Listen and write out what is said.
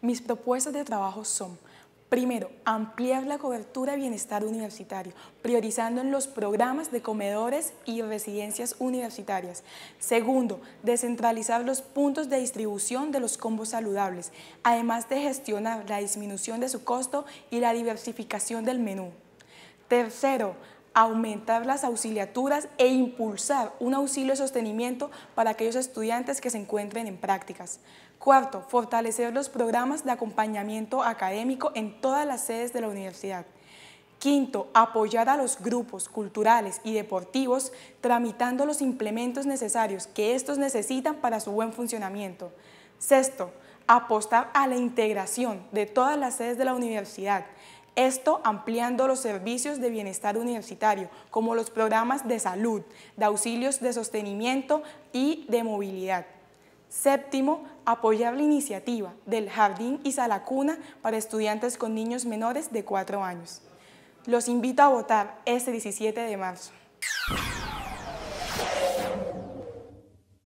Mis propuestas de trabajo son, primero, ampliar la cobertura de bienestar universitario, priorizando en los programas de comedores y residencias universitarias. Segundo, descentralizar los puntos de distribución de los combos saludables, además de gestionar la disminución de su costo y la diversificación del menú. Tercero, aumentar las auxiliaturas e impulsar un auxilio de sostenimiento para aquellos estudiantes que se encuentren en prácticas. Cuarto, fortalecer los programas de acompañamiento académico en todas las sedes de la universidad. Quinto, apoyar a los grupos culturales y deportivos tramitando los implementos necesarios que estos necesitan para su buen funcionamiento. Sexto, apostar a la integración de todas las sedes de la universidad esto ampliando los servicios de bienestar universitario, como los programas de salud, de auxilios de sostenimiento y de movilidad. Séptimo, apoyar la iniciativa del Jardín y Sala Cuna para estudiantes con niños menores de 4 años. Los invito a votar este 17 de marzo.